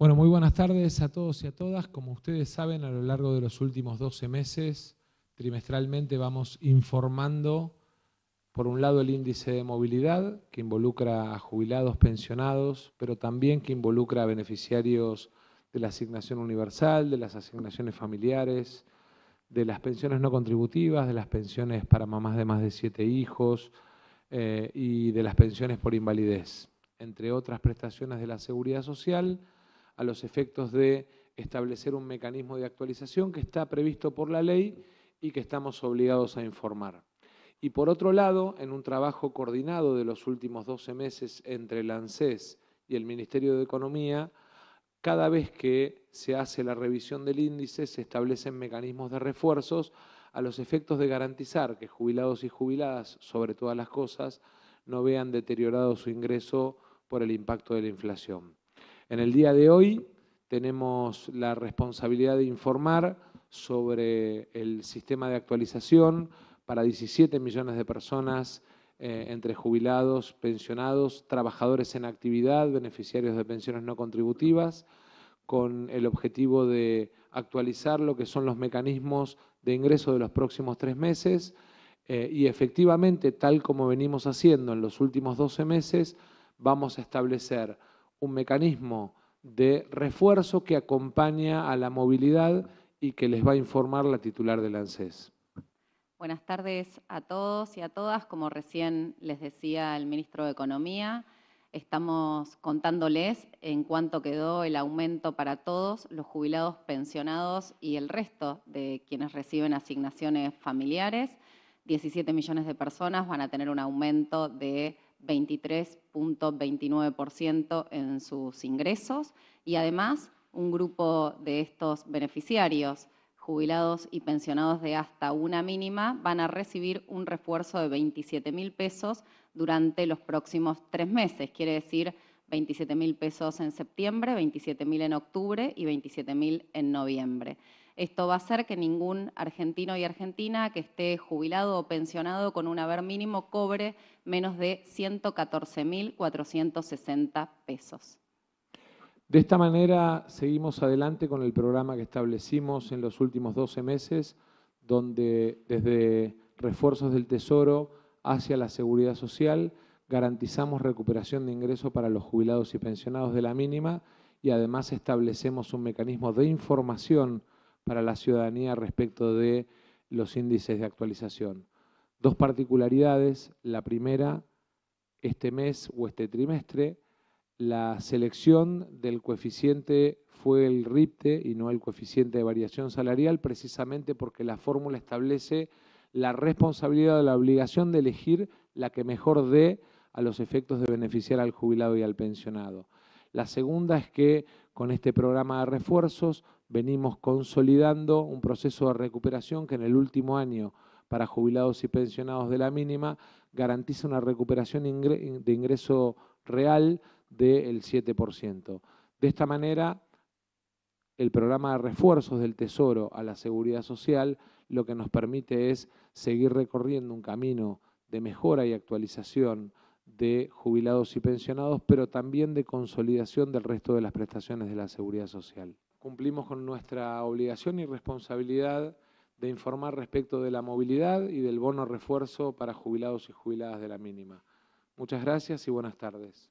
Bueno, muy buenas tardes a todos y a todas. Como ustedes saben, a lo largo de los últimos 12 meses, trimestralmente vamos informando, por un lado, el índice de movilidad, que involucra a jubilados, pensionados, pero también que involucra a beneficiarios de la asignación universal, de las asignaciones familiares, de las pensiones no contributivas, de las pensiones para mamás de más de siete hijos eh, y de las pensiones por invalidez, entre otras prestaciones de la seguridad social a los efectos de establecer un mecanismo de actualización que está previsto por la ley y que estamos obligados a informar. Y por otro lado, en un trabajo coordinado de los últimos 12 meses entre el ANSES y el Ministerio de Economía, cada vez que se hace la revisión del índice se establecen mecanismos de refuerzos a los efectos de garantizar que jubilados y jubiladas, sobre todas las cosas, no vean deteriorado su ingreso por el impacto de la inflación. En el día de hoy tenemos la responsabilidad de informar sobre el sistema de actualización para 17 millones de personas eh, entre jubilados, pensionados, trabajadores en actividad, beneficiarios de pensiones no contributivas, con el objetivo de actualizar lo que son los mecanismos de ingreso de los próximos tres meses eh, y efectivamente, tal como venimos haciendo en los últimos 12 meses, vamos a establecer un mecanismo de refuerzo que acompaña a la movilidad y que les va a informar la titular del ANSES. Buenas tardes a todos y a todas. Como recién les decía el ministro de Economía, estamos contándoles en cuánto quedó el aumento para todos los jubilados, pensionados y el resto de quienes reciben asignaciones familiares. 17 millones de personas van a tener un aumento de 23.29% en sus ingresos y además un grupo de estos beneficiarios, jubilados y pensionados de hasta una mínima, van a recibir un refuerzo de 27 mil pesos durante los próximos tres meses. Quiere decir 27 mil pesos en septiembre, 27 mil en octubre y 27 mil en noviembre. Esto va a hacer que ningún argentino y argentina que esté jubilado o pensionado con un haber mínimo cobre menos de 114.460 pesos. De esta manera seguimos adelante con el programa que establecimos en los últimos 12 meses, donde desde refuerzos del Tesoro hacia la seguridad social garantizamos recuperación de ingresos para los jubilados y pensionados de la mínima y además establecemos un mecanismo de información para la ciudadanía respecto de los índices de actualización. Dos particularidades. La primera, este mes o este trimestre, la selección del coeficiente fue el RIPTE y no el coeficiente de variación salarial, precisamente porque la fórmula establece la responsabilidad o la obligación de elegir la que mejor dé a los efectos de beneficiar al jubilado y al pensionado. La segunda es que con este programa de refuerzos venimos consolidando un proceso de recuperación que en el último año para jubilados y pensionados de la mínima garantiza una recuperación de ingreso real del 7%. De esta manera, el programa de refuerzos del Tesoro a la Seguridad Social lo que nos permite es seguir recorriendo un camino de mejora y actualización de jubilados y pensionados, pero también de consolidación del resto de las prestaciones de la Seguridad Social cumplimos con nuestra obligación y responsabilidad de informar respecto de la movilidad y del bono refuerzo para jubilados y jubiladas de la mínima. Muchas gracias y buenas tardes.